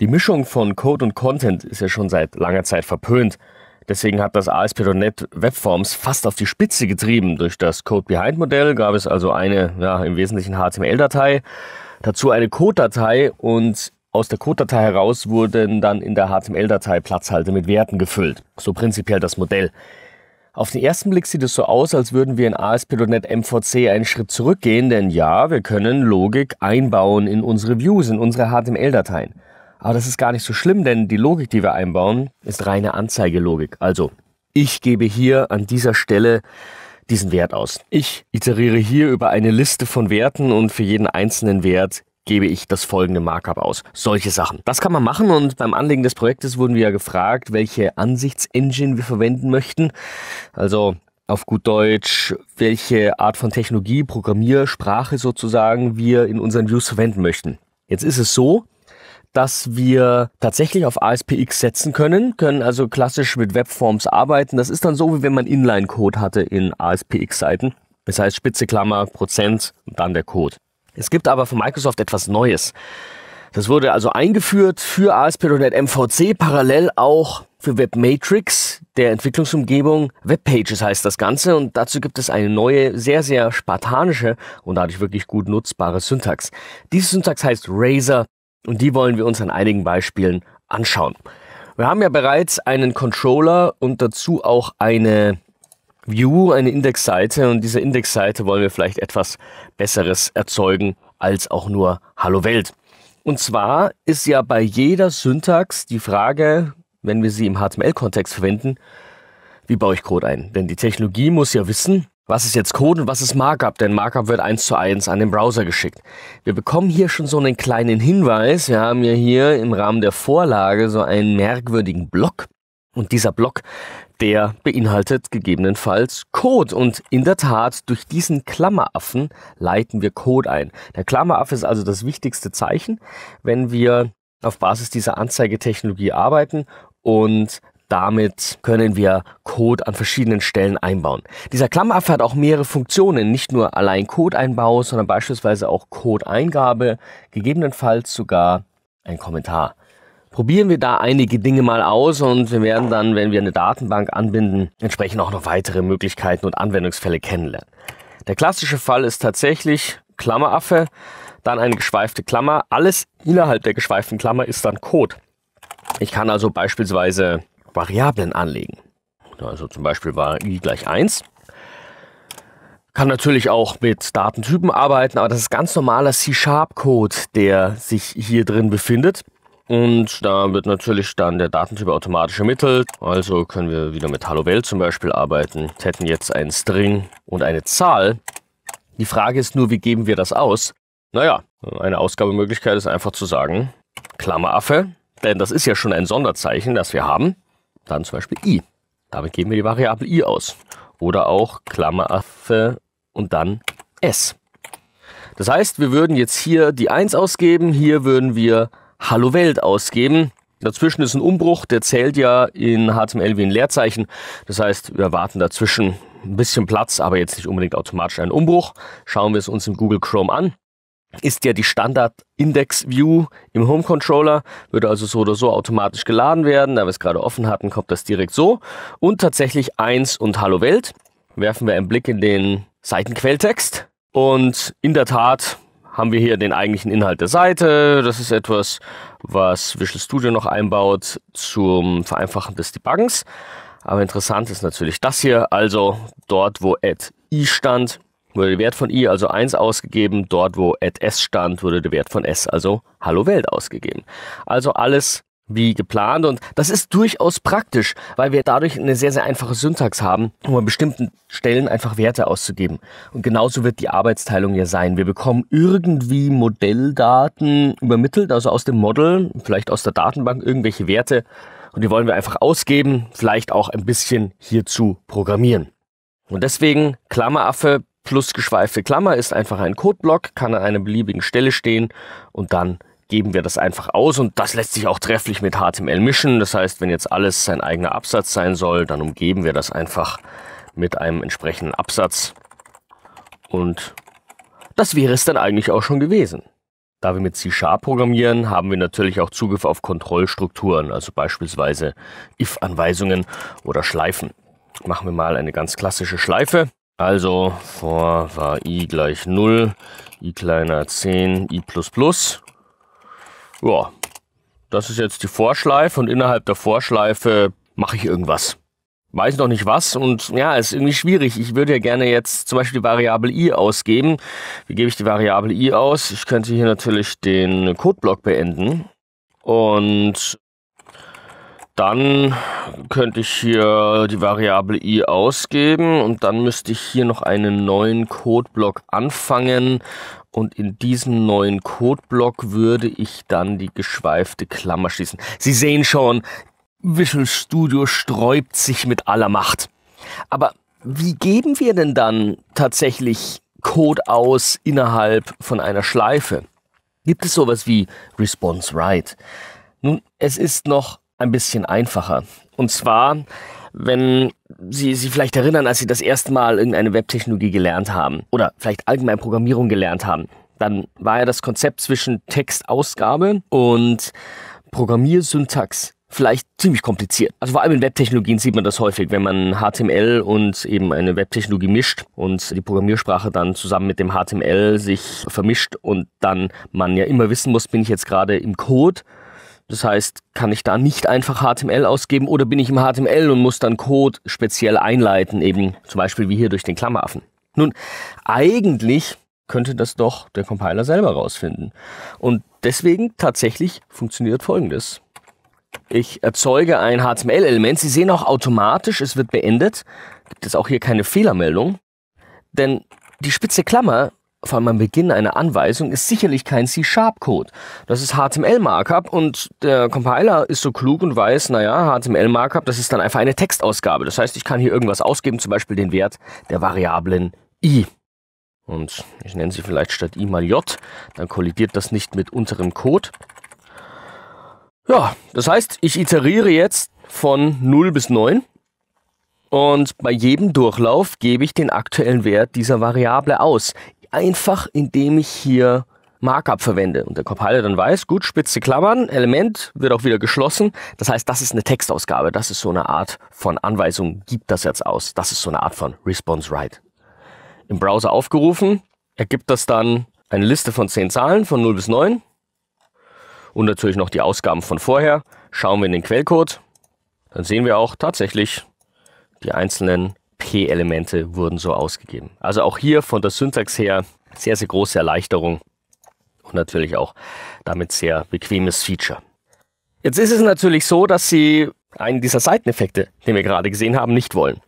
Die Mischung von Code und Content ist ja schon seit langer Zeit verpönt. Deswegen hat das ASP.NET Webforms fast auf die Spitze getrieben. Durch das Code-Behind-Modell gab es also eine, ja, im Wesentlichen HTML-Datei, dazu eine Code-Datei und aus der Code-Datei heraus wurden dann in der HTML-Datei Platzhalter mit Werten gefüllt. So prinzipiell das Modell. Auf den ersten Blick sieht es so aus, als würden wir in ASP.NET MVC einen Schritt zurückgehen, denn ja, wir können Logik einbauen in unsere Views, in unsere HTML-Dateien. Aber das ist gar nicht so schlimm, denn die Logik, die wir einbauen, ist reine Anzeigelogik. Also, ich gebe hier an dieser Stelle diesen Wert aus. Ich iteriere hier über eine Liste von Werten und für jeden einzelnen Wert gebe ich das folgende Markup aus. Solche Sachen. Das kann man machen und beim Anlegen des Projektes wurden wir ja gefragt, welche Ansichtsengine wir verwenden möchten. Also auf gut Deutsch, welche Art von Technologie, Programmiersprache sozusagen wir in unseren Views verwenden möchten. Jetzt ist es so, dass wir tatsächlich auf ASPX setzen können, können also klassisch mit Webforms arbeiten. Das ist dann so, wie wenn man Inline-Code hatte in ASPX-Seiten. Das heißt spitze Klammer, Prozent und dann der Code. Es gibt aber von Microsoft etwas Neues. Das wurde also eingeführt für ASP.NET MVC, parallel auch für WebMatrix, der Entwicklungsumgebung. Webpages heißt das Ganze und dazu gibt es eine neue, sehr, sehr spartanische und dadurch wirklich gut nutzbare Syntax. Diese Syntax heißt Razor und die wollen wir uns an einigen Beispielen anschauen. Wir haben ja bereits einen Controller und dazu auch eine View, eine Indexseite. Und diese Indexseite wollen wir vielleicht etwas Besseres erzeugen als auch nur Hallo Welt. Und zwar ist ja bei jeder Syntax die Frage, wenn wir sie im HTML-Kontext verwenden, wie baue ich Code ein? Denn die Technologie muss ja wissen, was ist jetzt Code und was ist Markup? Denn Markup wird eins zu eins an den Browser geschickt. Wir bekommen hier schon so einen kleinen Hinweis. Wir haben ja hier im Rahmen der Vorlage so einen merkwürdigen Block. Und dieser Block, der beinhaltet gegebenenfalls Code. Und in der Tat, durch diesen Klammeraffen leiten wir Code ein. Der Klammeraffe ist also das wichtigste Zeichen, wenn wir auf Basis dieser Anzeigetechnologie arbeiten und damit können wir Code an verschiedenen Stellen einbauen. Dieser Klammeraffe hat auch mehrere Funktionen, nicht nur allein Code-Einbau, sondern beispielsweise auch Code-Eingabe, gegebenenfalls sogar ein Kommentar. Probieren wir da einige Dinge mal aus und wir werden dann, wenn wir eine Datenbank anbinden, entsprechend auch noch weitere Möglichkeiten und Anwendungsfälle kennenlernen. Der klassische Fall ist tatsächlich Klammeraffe, dann eine geschweifte Klammer. Alles innerhalb der geschweiften Klammer ist dann Code. Ich kann also beispielsweise Variablen anlegen. Also zum Beispiel war i gleich 1. Kann natürlich auch mit Datentypen arbeiten, aber das ist ganz normaler C-Sharp-Code, der sich hier drin befindet. Und da wird natürlich dann der Datentyp automatisch ermittelt. Also können wir wieder mit Hallo Welt zum Beispiel arbeiten. Wir hätten jetzt einen String und eine Zahl. Die Frage ist nur, wie geben wir das aus? Naja, eine Ausgabemöglichkeit ist einfach zu sagen, Klammeraffe, denn das ist ja schon ein Sonderzeichen, das wir haben dann zum Beispiel i. Damit geben wir die Variable i aus. Oder auch Klammeraffe und dann s. Das heißt, wir würden jetzt hier die 1 ausgeben, hier würden wir Hallo Welt ausgeben. Dazwischen ist ein Umbruch, der zählt ja in HTML wie ein Leerzeichen. Das heißt, wir erwarten dazwischen ein bisschen Platz, aber jetzt nicht unbedingt automatisch einen Umbruch. Schauen wir es uns im Google Chrome an ist ja die Standard-Index-View im Home-Controller, würde also so oder so automatisch geladen werden. Da wir es gerade offen hatten, kommt das direkt so. Und tatsächlich 1 und Hallo Welt. Werfen wir einen Blick in den Seitenquelltext. Und in der Tat haben wir hier den eigentlichen Inhalt der Seite. Das ist etwas, was Visual Studio noch einbaut zum Vereinfachen des Debuggens. Aber interessant ist natürlich das hier, also dort, wo add i stand, wurde der Wert von i, also 1, ausgegeben. Dort, wo at s stand, wurde der Wert von s, also Hallo Welt, ausgegeben. Also alles wie geplant und das ist durchaus praktisch, weil wir dadurch eine sehr, sehr einfache Syntax haben, um an bestimmten Stellen einfach Werte auszugeben. Und genauso wird die Arbeitsteilung ja sein. Wir bekommen irgendwie Modelldaten übermittelt, also aus dem Model, vielleicht aus der Datenbank irgendwelche Werte und die wollen wir einfach ausgeben, vielleicht auch ein bisschen hierzu programmieren. Und deswegen, Klammeraffe, plus geschweifte Klammer ist einfach ein Codeblock, kann an einer beliebigen Stelle stehen und dann geben wir das einfach aus und das lässt sich auch trefflich mit HTML mischen. Das heißt, wenn jetzt alles sein eigener Absatz sein soll, dann umgeben wir das einfach mit einem entsprechenden Absatz und das wäre es dann eigentlich auch schon gewesen. Da wir mit C-Sharp programmieren, haben wir natürlich auch Zugriff auf Kontrollstrukturen, also beispielsweise if-Anweisungen oder Schleifen. Machen wir mal eine ganz klassische Schleife. Also vor war i gleich 0, i kleiner 10, i. Ja, das ist jetzt die Vorschleife und innerhalb der Vorschleife mache ich irgendwas. Weiß noch nicht was und ja, ist irgendwie schwierig. Ich würde ja gerne jetzt zum Beispiel die Variable i ausgeben. Wie gebe ich die Variable i aus? Ich könnte hier natürlich den Codeblock beenden und dann könnte ich hier die Variable i ausgeben und dann müsste ich hier noch einen neuen Codeblock anfangen und in diesem neuen Codeblock würde ich dann die geschweifte Klammer schließen. Sie sehen schon, Visual Studio sträubt sich mit aller Macht. Aber wie geben wir denn dann tatsächlich Code aus innerhalb von einer Schleife? Gibt es sowas wie Response Write? Nun, es ist noch ein bisschen einfacher. Und zwar, wenn Sie sich vielleicht erinnern, als Sie das erste Mal irgendeine Webtechnologie gelernt haben oder vielleicht allgemein Programmierung gelernt haben, dann war ja das Konzept zwischen Textausgabe und Programmiersyntax vielleicht ziemlich kompliziert. Also vor allem in Webtechnologien sieht man das häufig, wenn man HTML und eben eine Webtechnologie mischt und die Programmiersprache dann zusammen mit dem HTML sich vermischt und dann man ja immer wissen muss, bin ich jetzt gerade im Code das heißt, kann ich da nicht einfach HTML ausgeben oder bin ich im HTML und muss dann Code speziell einleiten, eben zum Beispiel wie hier durch den Klammeraffen. Nun, eigentlich könnte das doch der Compiler selber rausfinden. Und deswegen tatsächlich funktioniert Folgendes. Ich erzeuge ein HTML-Element. Sie sehen auch automatisch, es wird beendet. Gibt es auch hier keine Fehlermeldung. Denn die spitze Klammer vor allem am Beginn einer Anweisung ist sicherlich kein C-Sharp-Code. Das ist HTML-Markup und der Compiler ist so klug und weiß, naja, HTML-Markup, das ist dann einfach eine Textausgabe. Das heißt, ich kann hier irgendwas ausgeben, zum Beispiel den Wert der Variablen i. Und ich nenne sie vielleicht statt i mal j, dann kollidiert das nicht mit unterem Code. Ja, das heißt, ich iteriere jetzt von 0 bis 9 und bei jedem Durchlauf gebe ich den aktuellen Wert dieser Variable aus einfach, indem ich hier Markup verwende. Und der Compiler dann weiß, gut, spitze Klammern, Element wird auch wieder geschlossen. Das heißt, das ist eine Textausgabe. Das ist so eine Art von Anweisung, gibt das jetzt aus. Das ist so eine Art von Response Write. Im Browser aufgerufen, ergibt das dann eine Liste von zehn Zahlen von 0 bis 9. Und natürlich noch die Ausgaben von vorher. Schauen wir in den Quellcode. Dann sehen wir auch tatsächlich die einzelnen P-Elemente wurden so ausgegeben. Also auch hier von der Syntax her sehr, sehr große Erleichterung und natürlich auch damit sehr bequemes Feature. Jetzt ist es natürlich so, dass Sie einen dieser Seiteneffekte, den wir gerade gesehen haben, nicht wollen.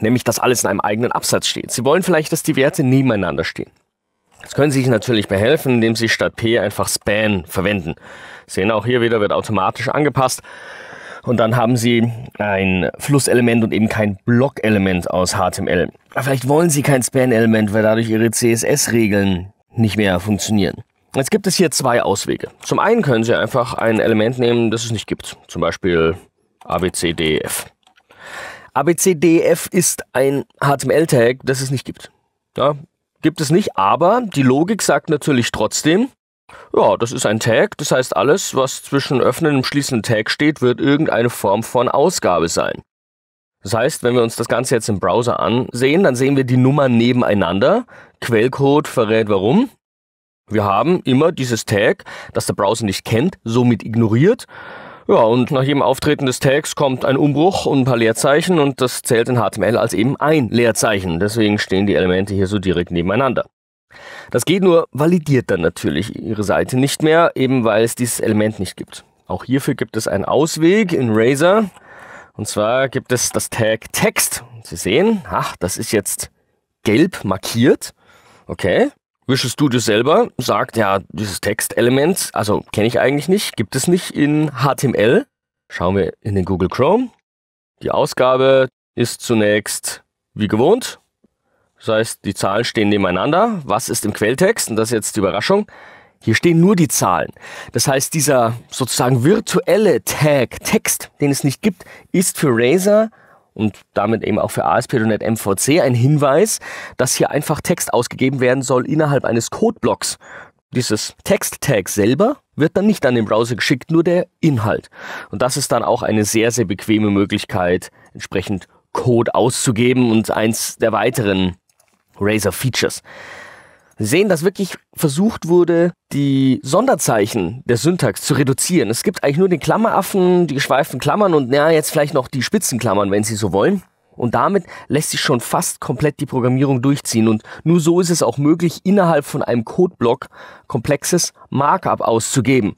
Nämlich, dass alles in einem eigenen Absatz steht. Sie wollen vielleicht, dass die Werte nebeneinander stehen. Jetzt können Sie sich natürlich behelfen, indem Sie statt P einfach Span verwenden. Sie sehen auch hier wieder, wird automatisch angepasst. Und dann haben sie ein Flusselement und eben kein Blockelement aus HTML. vielleicht wollen sie kein Span-Element, weil dadurch ihre CSS-Regeln nicht mehr funktionieren. Jetzt gibt es hier zwei Auswege. Zum einen können Sie einfach ein Element nehmen, das es nicht gibt. Zum Beispiel ABCDEF. ABCDEF ist ein HTML-Tag, das es nicht gibt. Ja, gibt es nicht, aber die Logik sagt natürlich trotzdem, ja, das ist ein Tag. Das heißt, alles, was zwischen öffnen und schließen Tag steht, wird irgendeine Form von Ausgabe sein. Das heißt, wenn wir uns das Ganze jetzt im Browser ansehen, dann sehen wir die Nummern nebeneinander. Quellcode verrät warum. Wir haben immer dieses Tag, das der Browser nicht kennt, somit ignoriert. Ja, und nach jedem Auftreten des Tags kommt ein Umbruch und ein paar Leerzeichen und das zählt in HTML als eben ein Leerzeichen. Deswegen stehen die Elemente hier so direkt nebeneinander. Das geht nur, validiert dann natürlich ihre Seite nicht mehr, eben weil es dieses Element nicht gibt. Auch hierfür gibt es einen Ausweg in Razer. Und zwar gibt es das Tag Text. Sie sehen, ach, das ist jetzt gelb markiert. Okay. Visual Studio selber sagt, ja, dieses Textelement, also kenne ich eigentlich nicht, gibt es nicht in HTML. Schauen wir in den Google Chrome. Die Ausgabe ist zunächst wie gewohnt das heißt, die Zahlen stehen nebeneinander. Was ist im Quelltext? Und das ist jetzt die Überraschung. Hier stehen nur die Zahlen. Das heißt, dieser sozusagen virtuelle Tag, Text, den es nicht gibt, ist für Razer und damit eben auch für ASP.NET MVC ein Hinweis, dass hier einfach Text ausgegeben werden soll innerhalb eines Codeblocks. Dieses Text-Tag selber wird dann nicht an den Browser geschickt, nur der Inhalt. Und das ist dann auch eine sehr, sehr bequeme Möglichkeit, entsprechend Code auszugeben und eins der weiteren Razer Features Sie sehen, dass wirklich versucht wurde, die Sonderzeichen der Syntax zu reduzieren. Es gibt eigentlich nur den Klammeraffen, die geschweiften Klammern und naja, jetzt vielleicht noch die Spitzenklammern, wenn Sie so wollen. Und damit lässt sich schon fast komplett die Programmierung durchziehen. Und nur so ist es auch möglich, innerhalb von einem Codeblock komplexes Markup auszugeben.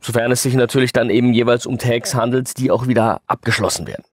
Sofern es sich natürlich dann eben jeweils um Tags handelt, die auch wieder abgeschlossen werden.